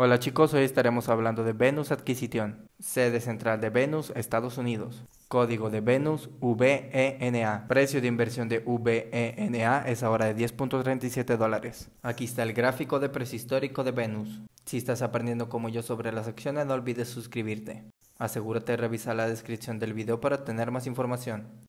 Hola chicos, hoy estaremos hablando de Venus Adquisición, sede central de Venus, Estados Unidos. Código de Venus VENA. Precio de inversión de VENA es ahora de 10.37 dólares. Aquí está el gráfico de precio histórico de Venus. Si estás aprendiendo como yo sobre las acciones, no olvides suscribirte. Asegúrate de revisar la descripción del video para obtener más información.